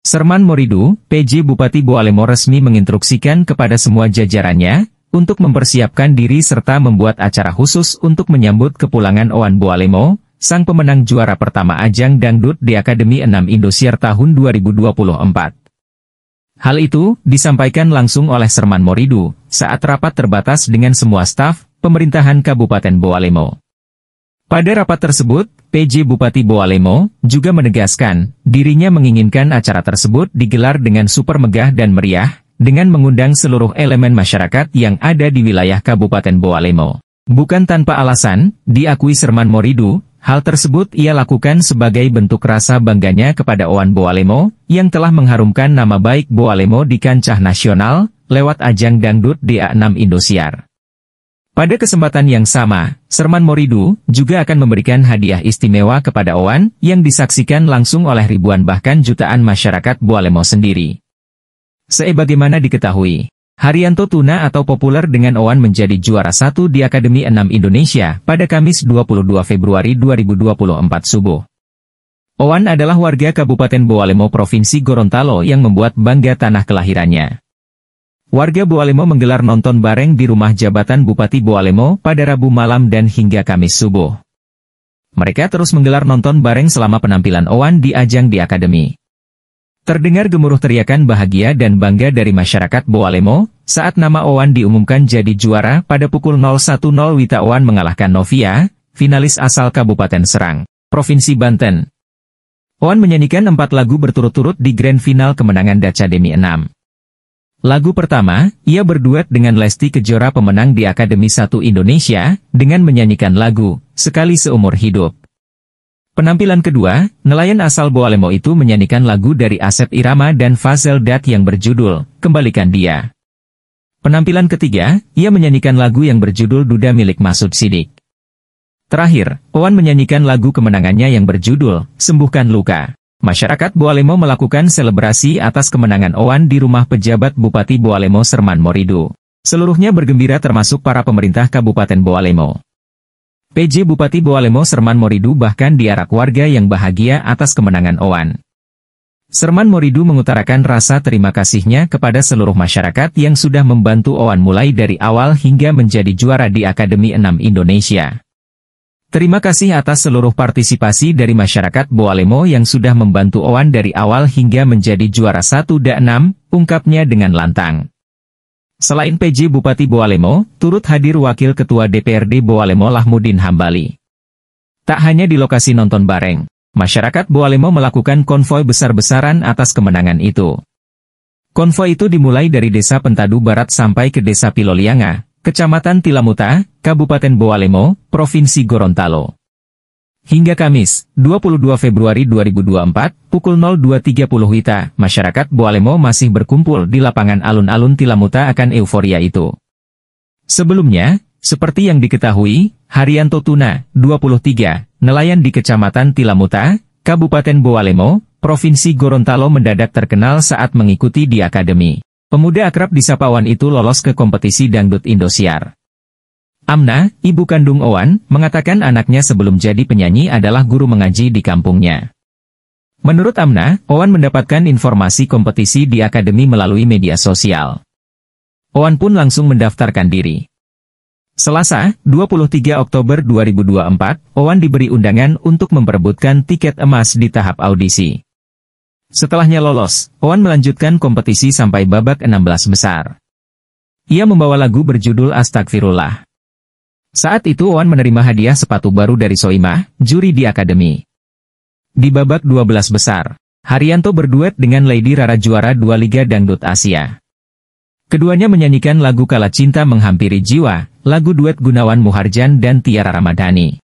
Serman Moridu, PJ Bupati Boalemo resmi menginstruksikan kepada semua jajarannya, untuk mempersiapkan diri serta membuat acara khusus untuk menyambut kepulangan Owan Boalemo, sang pemenang juara pertama ajang dangdut di Akademi 6 Indosiar tahun 2024. Hal itu, disampaikan langsung oleh Serman Moridu, saat rapat terbatas dengan semua staf, pemerintahan Kabupaten Boalemo. Pada rapat tersebut, PJ Bupati Boalemo, juga menegaskan, dirinya menginginkan acara tersebut digelar dengan super megah dan meriah, dengan mengundang seluruh elemen masyarakat yang ada di wilayah Kabupaten Boalemo. Bukan tanpa alasan, diakui Serman Moridu, hal tersebut ia lakukan sebagai bentuk rasa bangganya kepada Oan Boalemo, yang telah mengharumkan nama baik Boalemo di kancah nasional, lewat ajang dangdut DA6 Indosiar. Pada kesempatan yang sama, Serman Moridu juga akan memberikan hadiah istimewa kepada Owan yang disaksikan langsung oleh ribuan bahkan jutaan masyarakat Bualemo sendiri. Sebagaimana diketahui, Haryanto Tuna atau populer dengan Owan menjadi juara satu di Akademi 6 Indonesia pada Kamis 22 Februari 2024 subuh. Owan adalah warga Kabupaten Boalemo Provinsi Gorontalo yang membuat bangga tanah kelahirannya. Warga Boalemo menggelar nonton bareng di rumah jabatan Bupati Boalemo pada Rabu malam dan hingga Kamis subuh. Mereka terus menggelar nonton bareng selama penampilan Owan di ajang di Akademi. Terdengar gemuruh teriakan bahagia dan bangga dari masyarakat Boalemo, saat nama Owan diumumkan jadi juara pada pukul 01.00 Wita Owan mengalahkan Novia, finalis asal Kabupaten Serang, Provinsi Banten. Owan menyanyikan empat lagu berturut-turut di grand final kemenangan Daca Demi 6. Lagu pertama, ia berduet dengan Lesti Kejora pemenang di Akademi 1 Indonesia, dengan menyanyikan lagu, Sekali Seumur Hidup. Penampilan kedua, nelayan asal Boalemo itu menyanyikan lagu dari Asep Irama dan Fazel Dat yang berjudul, Kembalikan Dia. Penampilan ketiga, ia menyanyikan lagu yang berjudul Duda Milik Masud Sidik. Terakhir, Owan menyanyikan lagu kemenangannya yang berjudul, Sembuhkan Luka. Masyarakat Boalemo melakukan selebrasi atas kemenangan Owan di rumah pejabat Bupati Boalemo Serman Morido. Seluruhnya bergembira termasuk para pemerintah Kabupaten Boalemo. PJ Bupati Boalemo Serman Moridu bahkan diarak warga yang bahagia atas kemenangan Owan. Serman Moridu mengutarakan rasa terima kasihnya kepada seluruh masyarakat yang sudah membantu Owan mulai dari awal hingga menjadi juara di Akademi 6 Indonesia. Terima kasih atas seluruh partisipasi dari masyarakat Boalemo yang sudah membantu Owan dari awal hingga menjadi juara 1 dan 6, ungkapnya dengan lantang. Selain PJ Bupati Boalemo, turut hadir Wakil Ketua DPRD Boalemo Lahmudin Hambali. Tak hanya di lokasi nonton bareng, masyarakat Boalemo melakukan konvoi besar-besaran atas kemenangan itu. Konvoi itu dimulai dari Desa Pentadu Barat sampai ke Desa Pilolianga, Kecamatan Tilamuta, Kabupaten Boalemo, Provinsi Gorontalo. Hingga Kamis, 22 Februari 2024, pukul 02.30 WITA, masyarakat Boalemo masih berkumpul di lapangan alun-alun Tilamuta akan euforia itu. Sebelumnya, seperti yang diketahui, Haryanto Tuna, 23, nelayan di Kecamatan Tilamuta, Kabupaten Boalemo, Provinsi Gorontalo mendadak terkenal saat mengikuti di Akademi. Pemuda akrab di Sapawan itu lolos ke kompetisi dangdut Indosiar. Amna, ibu kandung Owan, mengatakan anaknya sebelum jadi penyanyi adalah guru mengaji di kampungnya. Menurut Amna, Owan mendapatkan informasi kompetisi di akademi melalui media sosial. Owan pun langsung mendaftarkan diri. Selasa, 23 Oktober 2024, Owan diberi undangan untuk memperebutkan tiket emas di tahap audisi. Setelahnya lolos, Wan melanjutkan kompetisi sampai babak 16 besar. Ia membawa lagu berjudul Astagfirullah. Saat itu Wan menerima hadiah sepatu baru dari Soimah, juri di Akademi. Di babak 12 besar, Haryanto berduet dengan Lady Rara juara dua Liga Dangdut Asia. Keduanya menyanyikan lagu Kala Cinta Menghampiri Jiwa, lagu duet Gunawan Muharjan dan Tiara Ramadhani.